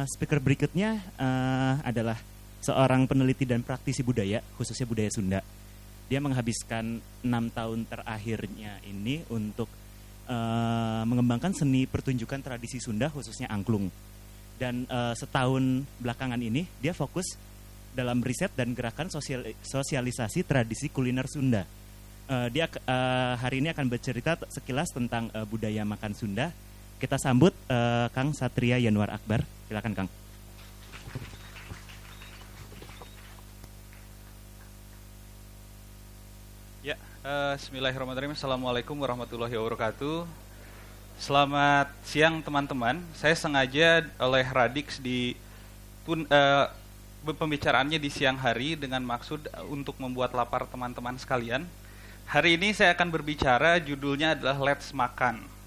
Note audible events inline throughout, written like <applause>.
Eh, speaker berikutnya uh, adalah seorang peneliti dan praktisi budaya, khususnya budaya Sunda. Dia menghabiskan enam tahun terakhirnya ini untuk uh, mengembangkan seni pertunjukan tradisi Sunda, khususnya angklung. Dan uh, setahun belakangan ini dia fokus dalam riset dan gerakan sosial, sosialisasi tradisi kuliner Sunda. Uh, dia uh, hari ini akan bercerita sekilas tentang uh, budaya makan Sunda kita sambut uh, Kang Satria Yanuar Akbar. Silakan Kang. Ya, uh, Bismillahirrahmanirrahim. Assalamualaikum warahmatullahi wabarakatuh. Selamat siang teman-teman. Saya sengaja oleh Radix di pun, uh, pembicaraannya di siang hari dengan maksud untuk membuat lapar teman-teman sekalian. Hari ini saya akan berbicara judulnya adalah Let's Makan.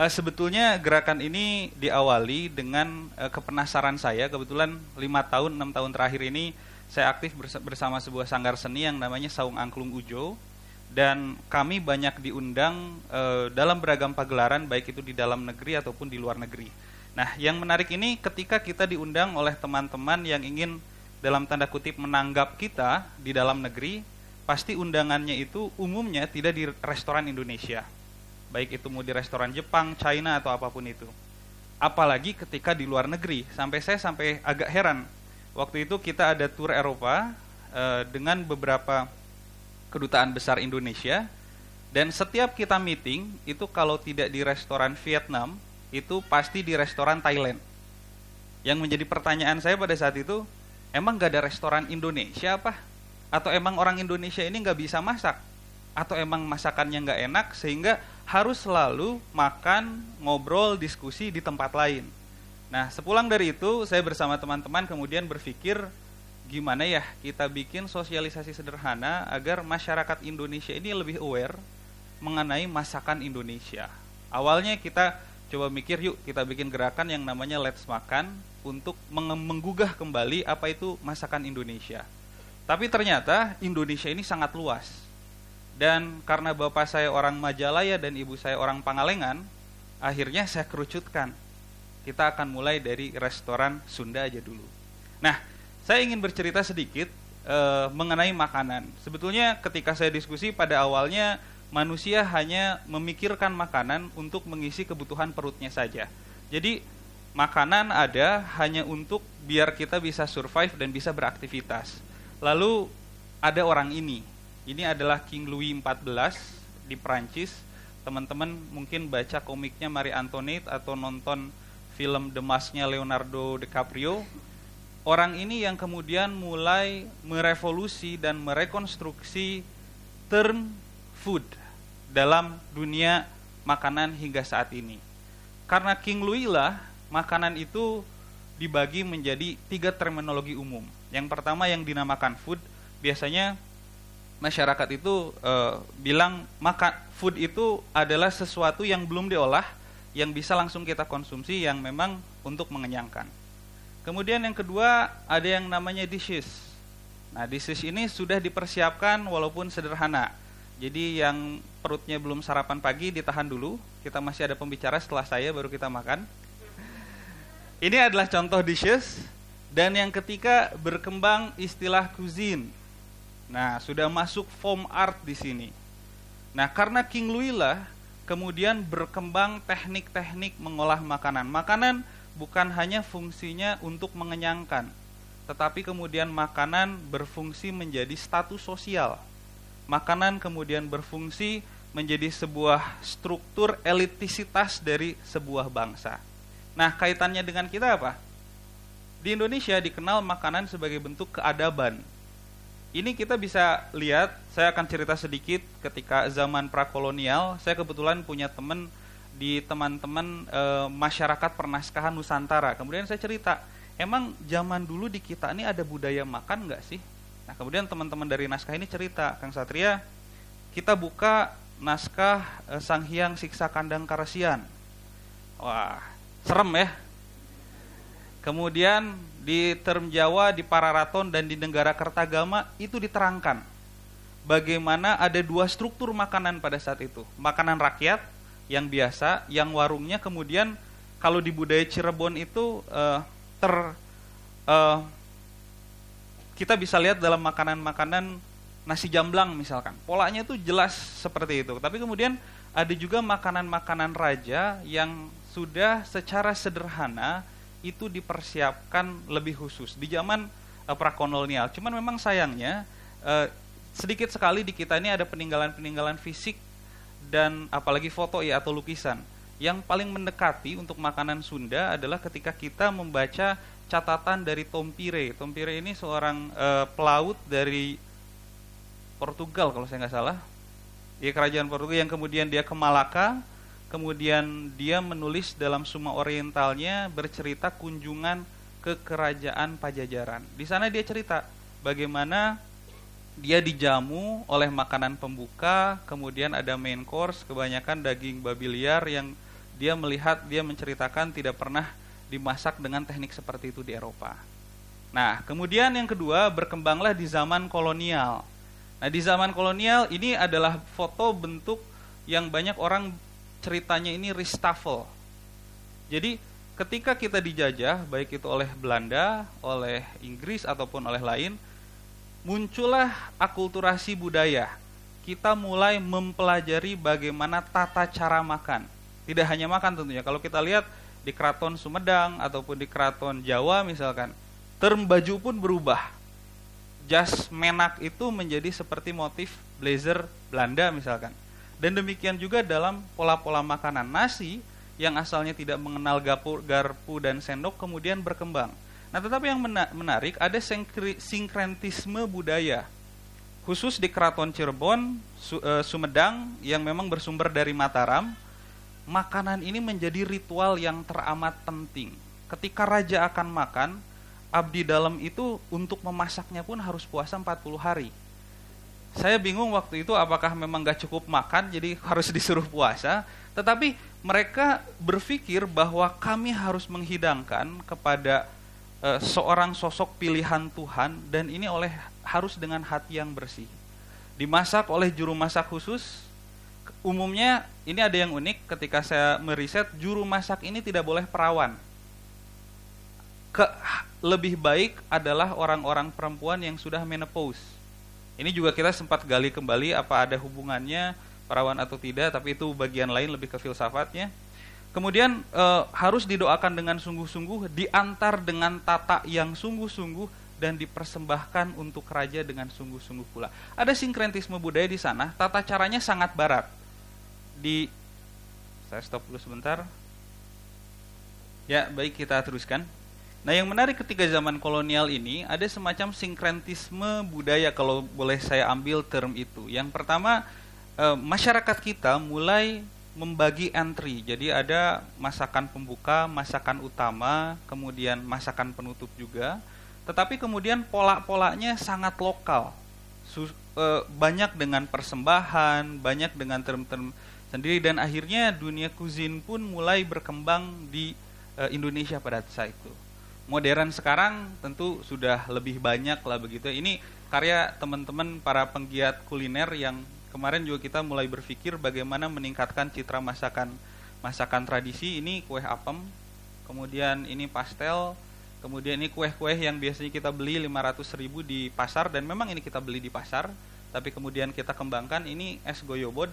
Uh, sebetulnya gerakan ini diawali dengan uh, kepenasaran saya. Kebetulan lima tahun, enam tahun terakhir ini saya aktif bersama sebuah sanggar seni yang namanya Saung Angklung Ujo. Dan kami banyak diundang uh, dalam beragam pagelaran, baik itu di dalam negeri ataupun di luar negeri. Nah, yang menarik ini ketika kita diundang oleh teman-teman yang ingin dalam tanda kutip menanggap kita di dalam negeri, pasti undangannya itu umumnya tidak di restoran Indonesia baik itu mau di restoran Jepang, China atau apapun itu. Apalagi ketika di luar negeri, sampai saya sampai agak heran. Waktu itu kita ada tour Eropa eh, dengan beberapa kedutaan besar Indonesia dan setiap kita meeting itu kalau tidak di restoran Vietnam itu pasti di restoran Thailand. Yang menjadi pertanyaan saya pada saat itu, emang gak ada restoran Indonesia apa? Atau emang orang Indonesia ini nggak bisa masak? Atau emang masakannya nggak enak sehingga harus selalu makan, ngobrol, diskusi di tempat lain. Nah, sepulang dari itu, saya bersama teman-teman kemudian berpikir, gimana ya kita bikin sosialisasi sederhana agar masyarakat Indonesia ini lebih aware mengenai masakan Indonesia. Awalnya kita coba mikir, yuk kita bikin gerakan yang namanya Let's Makan untuk menggugah kembali apa itu masakan Indonesia. Tapi ternyata Indonesia ini sangat luas dan karena bapak saya orang Majalaya dan ibu saya orang Pangalengan, akhirnya saya kerucutkan. Kita akan mulai dari restoran Sunda aja dulu. Nah, saya ingin bercerita sedikit e, mengenai makanan. Sebetulnya ketika saya diskusi pada awalnya manusia hanya memikirkan makanan untuk mengisi kebutuhan perutnya saja. Jadi makanan ada hanya untuk biar kita bisa survive dan bisa beraktivitas. Lalu ada orang ini ini adalah King Louis XIV di Prancis. Teman-teman mungkin baca komiknya Marie Antoinette atau nonton film The Mask-nya Leonardo DiCaprio. Orang ini yang kemudian mulai merevolusi dan merekonstruksi term food dalam dunia makanan hingga saat ini. Karena King Louis lah makanan itu dibagi menjadi tiga terminologi umum. Yang pertama yang dinamakan food, biasanya masyarakat itu uh, bilang makan food itu adalah sesuatu yang belum diolah yang bisa langsung kita konsumsi yang memang untuk mengenyangkan. Kemudian yang kedua ada yang namanya dishes. Nah, dishes ini sudah dipersiapkan walaupun sederhana. Jadi yang perutnya belum sarapan pagi ditahan dulu. Kita masih ada pembicara setelah saya baru kita makan. Ini adalah contoh dishes dan yang ketiga berkembang istilah cuisine Nah, sudah masuk form art di sini. Nah, karena King Louis lah kemudian berkembang teknik-teknik mengolah makanan. Makanan bukan hanya fungsinya untuk mengenyangkan, tetapi kemudian makanan berfungsi menjadi status sosial. Makanan kemudian berfungsi menjadi sebuah struktur elitisitas dari sebuah bangsa. Nah, kaitannya dengan kita apa? Di Indonesia dikenal makanan sebagai bentuk keadaban, ini kita bisa lihat, saya akan cerita sedikit ketika zaman prakolonial, saya kebetulan punya teman di teman-teman e, masyarakat pernaskahan Nusantara. Kemudian saya cerita, emang zaman dulu di kita ini ada budaya makan nggak sih? Nah kemudian teman-teman dari naskah ini cerita, Kang Satria, kita buka naskah e, Sang Hyang Siksa Kandang Karasian. Wah, serem ya. Kemudian di term Jawa, di Pararaton dan di negara Kertagama itu diterangkan bagaimana ada dua struktur makanan pada saat itu. Makanan rakyat yang biasa, yang warungnya kemudian kalau di budaya Cirebon itu uh, ter uh, kita bisa lihat dalam makanan-makanan nasi jamblang misalkan. Polanya itu jelas seperti itu. Tapi kemudian ada juga makanan-makanan raja yang sudah secara sederhana itu dipersiapkan lebih khusus di zaman uh, eh, prakolonial. Cuman memang sayangnya uh, sedikit sekali di kita ini ada peninggalan-peninggalan fisik dan apalagi foto ya atau lukisan. Yang paling mendekati untuk makanan Sunda adalah ketika kita membaca catatan dari Tompire. Tompire ini seorang uh, pelaut dari Portugal kalau saya nggak salah. Ya kerajaan Portugal yang kemudian dia ke Malaka kemudian dia menulis dalam Suma Orientalnya bercerita kunjungan ke kerajaan Pajajaran. Di sana dia cerita bagaimana dia dijamu oleh makanan pembuka, kemudian ada main course kebanyakan daging babi liar yang dia melihat dia menceritakan tidak pernah dimasak dengan teknik seperti itu di Eropa. Nah, kemudian yang kedua berkembanglah di zaman kolonial. Nah, di zaman kolonial ini adalah foto bentuk yang banyak orang ceritanya ini reshuffle. Jadi ketika kita dijajah, baik itu oleh Belanda, oleh Inggris ataupun oleh lain, muncullah akulturasi budaya. Kita mulai mempelajari bagaimana tata cara makan. Tidak hanya makan tentunya. Kalau kita lihat di keraton Sumedang ataupun di keraton Jawa misalkan, term baju pun berubah. Jas menak itu menjadi seperti motif blazer Belanda misalkan dan demikian juga dalam pola-pola makanan nasi yang asalnya tidak mengenal garpu, garpu dan sendok kemudian berkembang. Nah, tetapi yang menarik ada sinkretisme budaya khusus di Keraton Cirebon, eh, Sumedang yang memang bersumber dari Mataram. Makanan ini menjadi ritual yang teramat penting. Ketika raja akan makan, abdi dalam itu untuk memasaknya pun harus puasa 40 hari saya bingung waktu itu apakah memang gak cukup makan jadi harus <laughs> disuruh puasa tetapi mereka berpikir bahwa kami harus menghidangkan kepada e, seorang sosok pilihan Tuhan dan ini oleh harus dengan hati yang bersih dimasak oleh juru masak khusus umumnya ini ada yang unik ketika saya meriset juru masak ini tidak boleh perawan ke lebih baik adalah orang-orang perempuan yang sudah menopause ini juga kita sempat gali kembali apa ada hubungannya perawan atau tidak, tapi itu bagian lain lebih ke filsafatnya. Kemudian e, harus didoakan dengan sungguh-sungguh, diantar dengan tata yang sungguh-sungguh dan dipersembahkan untuk raja dengan sungguh-sungguh pula. Ada sinkretisme budaya di sana, tata caranya sangat barat. Di saya stop dulu sebentar. Ya, baik kita teruskan. Nah, yang menarik ketika zaman kolonial ini ada semacam sinkretisme budaya kalau boleh saya ambil term itu. Yang pertama e, masyarakat kita mulai membagi entry. Jadi ada masakan pembuka, masakan utama, kemudian masakan penutup juga. Tetapi kemudian pola-polanya sangat lokal. Sus, e, eh, banyak dengan persembahan, banyak dengan term-term sendiri dan akhirnya dunia kuzin pun mulai berkembang di e, Indonesia pada saat itu modern sekarang tentu sudah lebih banyak lah begitu. Ini karya teman-teman para penggiat kuliner yang kemarin juga kita mulai berpikir bagaimana meningkatkan citra masakan masakan tradisi ini kue apem, kemudian ini pastel, kemudian ini kue-kue yang biasanya kita beli 500 ribu di pasar dan memang ini kita beli di pasar, tapi kemudian kita kembangkan ini es goyobod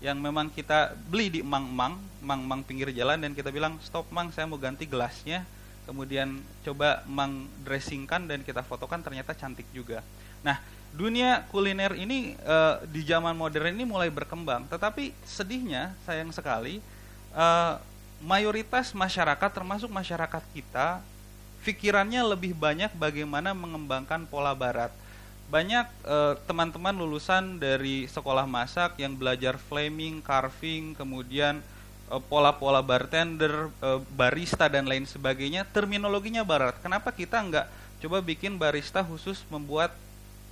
yang memang kita beli di emang-emang, emang-emang pinggir jalan dan kita bilang stop mang saya mau ganti gelasnya kemudian coba mengdressingkan dan kita fotokan ternyata cantik juga. Nah, dunia kuliner ini e, di zaman modern ini mulai berkembang, tetapi sedihnya sayang sekali e, mayoritas masyarakat termasuk masyarakat kita pikirannya lebih banyak bagaimana mengembangkan pola barat. Banyak eh, teman-teman lulusan dari sekolah masak yang belajar flaming, carving, kemudian Eh, pola-pola bartender, eh, barista dan lain sebagainya, terminologinya barat. Kenapa kita nggak coba bikin barista khusus membuat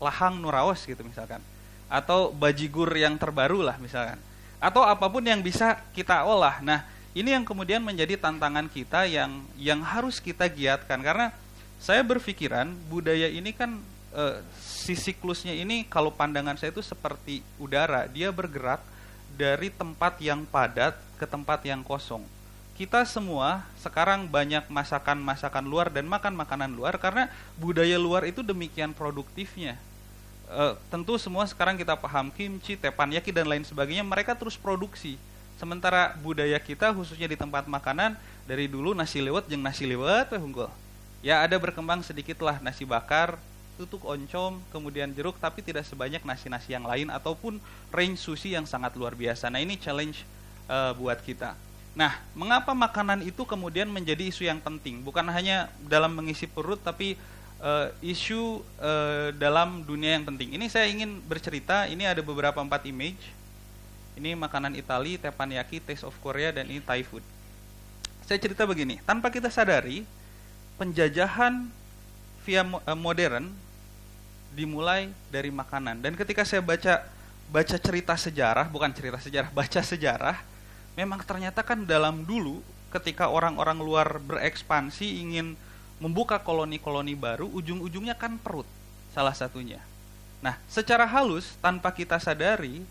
lahang nuraos gitu misalkan, atau bajigur yang terbaru lah misalkan, atau apapun yang bisa kita olah. Nah, ini yang kemudian menjadi tantangan kita yang yang harus kita giatkan karena saya berpikiran budaya ini kan e, si siklusnya ini kalau pandangan saya itu seperti udara, dia bergerak dari tempat yang padat ke tempat yang kosong. Kita semua sekarang banyak masakan-masakan luar dan makan makanan luar karena budaya luar itu demikian produktifnya. E, tentu semua sekarang kita paham kimchi, teppanyaki dan lain sebagainya mereka terus produksi. Sementara budaya kita khususnya di tempat makanan dari dulu nasi lewat jeng nasi lewat eh, unggul. Ya ada berkembang sedikitlah nasi bakar, itu tuh oncom, kemudian jeruk, tapi tidak sebanyak nasi-nasi yang lain ataupun range sushi yang sangat luar biasa. Nah ini challenge uh, buat kita. Nah, mengapa makanan itu kemudian menjadi isu yang penting? Bukan hanya dalam mengisi perut, tapi uh, isu uh, dalam dunia yang penting. Ini saya ingin bercerita. Ini ada beberapa empat image. Ini makanan Itali, teppanyaki, taste of Korea, dan ini Thai food. Saya cerita begini, tanpa kita sadari, penjajahan via modern dimulai dari makanan. Dan ketika saya baca baca cerita sejarah, bukan cerita sejarah, baca sejarah, memang ternyata kan dalam dulu ketika orang-orang luar berekspansi ingin membuka koloni-koloni baru, ujung-ujungnya kan perut salah satunya. Nah, secara halus tanpa kita sadari,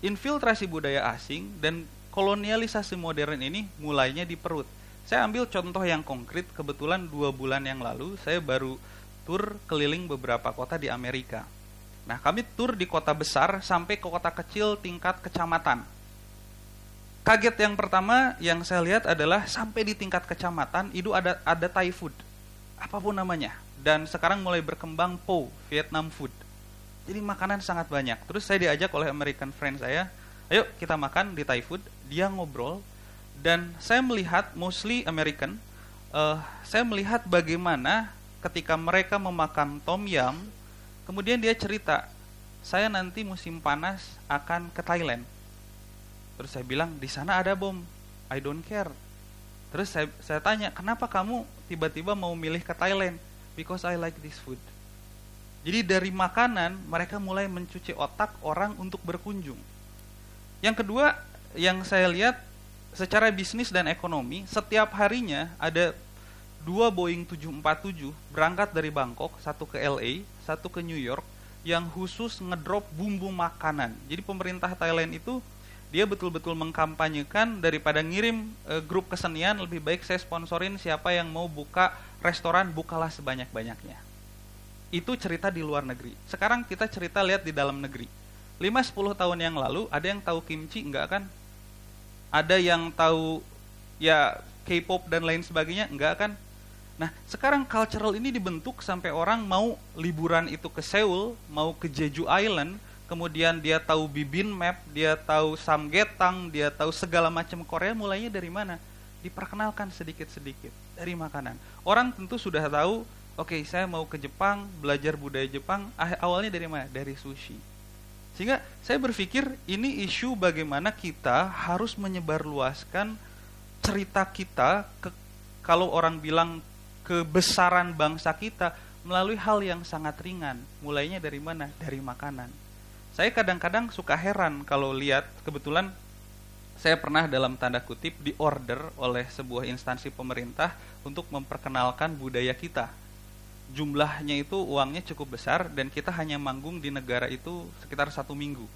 infiltrasi budaya asing dan kolonialisasi modern ini mulainya di perut. Saya ambil contoh yang konkret, kebetulan dua bulan yang lalu saya baru tur keliling beberapa kota di Amerika. Nah, kami tur di kota besar sampai ke kota kecil tingkat kecamatan. Kaget yang pertama yang saya lihat adalah sampai di tingkat kecamatan itu ada ada Thai food. Apapun namanya. Dan sekarang mulai berkembang Po, Vietnam food. Jadi makanan sangat banyak. Terus saya diajak oleh American friend saya, "Ayo kita makan di Thai food." Dia ngobrol dan saya melihat mostly American. Uh, saya melihat bagaimana ketika mereka memakan tom yam, kemudian dia cerita, saya nanti musim panas akan ke Thailand. Terus saya bilang, di sana ada bom, I don't care. Terus saya, saya tanya, kenapa kamu tiba-tiba mau milih ke Thailand? Because I like this food. Jadi dari makanan mereka mulai mencuci otak orang untuk berkunjung. Yang kedua yang saya lihat secara bisnis dan ekonomi setiap harinya ada dua Boeing 747 berangkat dari Bangkok, satu ke LA, satu ke New York, yang khusus ngedrop bumbu makanan. Jadi pemerintah Thailand itu dia betul-betul mengkampanyekan daripada ngirim e, grup kesenian lebih baik saya sponsorin siapa yang mau buka restoran bukalah sebanyak-banyaknya. Itu cerita di luar negeri. Sekarang kita cerita lihat di dalam negeri. 5-10 tahun yang lalu ada yang tahu kimchi enggak kan? Ada yang tahu ya K-pop dan lain sebagainya enggak kan? Nah, sekarang cultural ini dibentuk sampai orang mau liburan itu ke Seoul, mau ke Jeju Island, kemudian dia tahu Bibin Map dia tahu samgyetang, dia tahu segala macam Korea mulainya dari mana? Diperkenalkan sedikit-sedikit dari makanan. Orang tentu sudah tahu, oke, okay, saya mau ke Jepang, belajar budaya Jepang, ah, awalnya dari mana? Dari sushi. Sehingga saya berpikir ini isu bagaimana kita harus menyebarluaskan cerita kita ke kalau orang bilang kebesaran bangsa kita melalui hal yang sangat ringan. Mulainya dari mana? Dari makanan. Saya kadang-kadang suka heran kalau lihat kebetulan saya pernah dalam tanda kutip diorder oleh sebuah instansi pemerintah untuk memperkenalkan budaya kita. Jumlahnya itu uangnya cukup besar dan kita hanya manggung di negara itu sekitar satu minggu.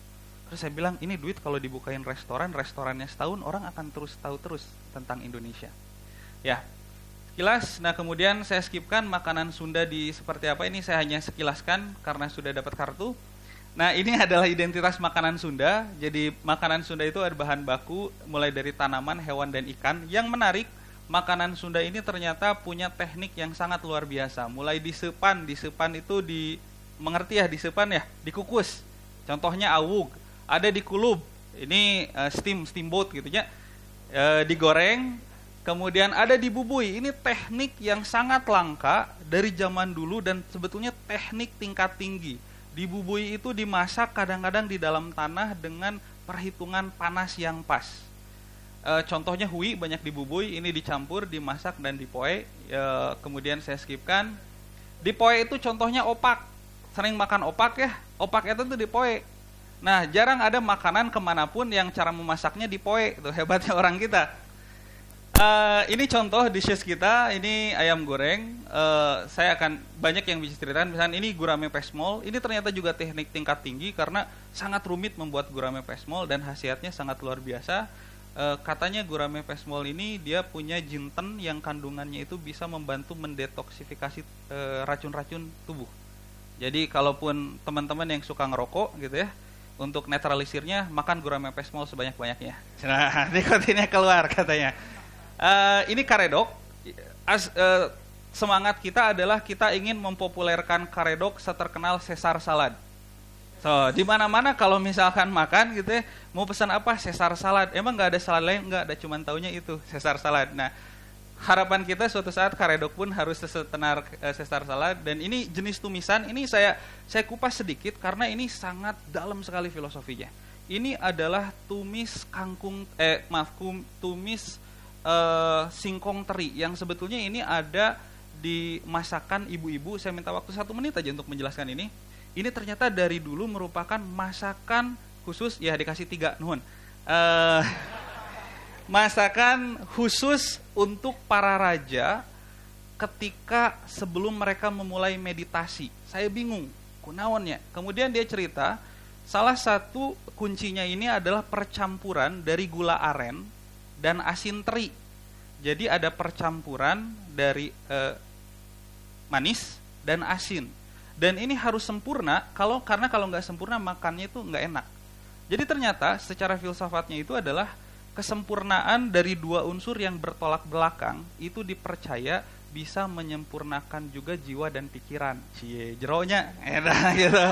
Terus saya bilang ini duit kalau dibukain restoran, restorannya setahun orang akan terus tahu terus tentang Indonesia. Ya, sekilas. Nah, kemudian saya skipkan makanan Sunda di seperti apa ini saya hanya sekilaskan karena sudah dapat kartu. Nah, ini <laughs> adalah identitas makanan Sunda. Jadi, makanan Sunda itu ada bahan baku mulai dari tanaman, hewan dan ikan. Yang menarik, makanan Sunda ini ternyata punya teknik yang sangat luar biasa. Mulai disepan, disepan itu di mengerti ya disepan ya, dikukus. Contohnya awug, ada di kulub. Ini eh, steam steamboat gitu ya. E, digoreng Kemudian ada di bubui, Ini teknik yang sangat langka dari zaman dulu dan sebetulnya teknik tingkat tinggi. Di bubui itu dimasak kadang-kadang di dalam tanah dengan perhitungan panas yang pas. E, contohnya hui banyak di bubui, ini dicampur, dimasak dan dipoe. E, kemudian saya skipkan. Di Dipoe itu contohnya opak. Sering makan opak ya. Opak itu tuh dipoe. Nah, jarang ada makanan kemanapun yang cara memasaknya dipoe. Itu hebatnya orang kita uh, ini contoh dishes kita, ini ayam goreng. Uh, saya akan banyak yang bisa ceritakan. Misalnya ini gurame pesmol. Ini ternyata juga teknik tingkat tinggi karena sangat rumit membuat gurame pesmol dan khasiatnya sangat luar biasa. Eh, katanya gurame pesmol ini dia punya jinten yang kandungannya itu bisa membantu mendetoksifikasi racun-racun e, tubuh. Jadi kalaupun teman-teman yang suka ngerokok gitu ya, untuk netralisirnya makan gurame pesmol sebanyak-banyaknya. Nah, <laughs> nikotinnya keluar katanya uh, ini Karedok. As, uh, semangat kita adalah kita ingin mempopulerkan Karedok seterkenal sesar Salad. So, di mana-mana kalau misalkan makan gitu ya, mau pesan apa? Sesar salad. Emang nggak ada salad lain? Nggak ada, cuman taunya itu sesar salad. Nah, harapan kita suatu saat karedok pun harus setenar uh, eh, sesar salad dan ini jenis tumisan ini saya saya kupas sedikit karena ini sangat dalam sekali filosofinya. Ini adalah tumis kangkung eh maaf tumis uh, singkong teri yang sebetulnya ini ada di masakan ibu-ibu. Saya minta waktu satu menit aja untuk menjelaskan ini. Ini ternyata dari dulu merupakan masakan khusus ya dikasih tiga nuhun. Uh, <laughs> masakan khusus untuk para raja ketika sebelum mereka memulai meditasi. Saya bingung kunaonnya. Kemudian dia cerita salah satu kuncinya ini adalah percampuran dari gula aren dan asin teri. Jadi ada percampuran dari eh, manis dan asin. Dan ini harus sempurna kalau karena kalau nggak sempurna makannya itu nggak enak. Jadi ternyata secara filsafatnya itu adalah kesempurnaan dari dua unsur yang bertolak belakang itu dipercaya bisa menyempurnakan juga jiwa dan pikiran. Cie, jeronya. Enak <laughs> gitu.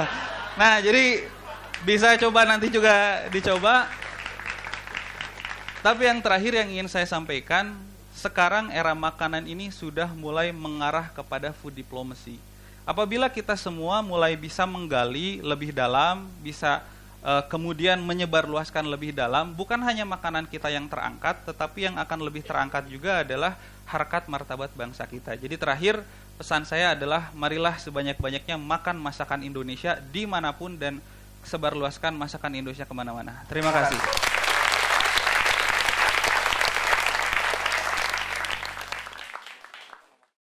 Nah, jadi bisa coba nanti juga dicoba tapi yang terakhir yang ingin saya sampaikan, sekarang era makanan ini sudah mulai mengarah kepada food diplomacy. Apabila kita semua mulai bisa menggali lebih dalam, bisa uh, kemudian menyebarluaskan lebih dalam, bukan hanya makanan kita yang terangkat, tetapi yang akan lebih terangkat juga adalah harkat martabat bangsa kita. Jadi terakhir pesan saya adalah marilah sebanyak-banyaknya makan masakan Indonesia dimanapun dan sebarluaskan masakan Indonesia kemana-mana. Terima kasih.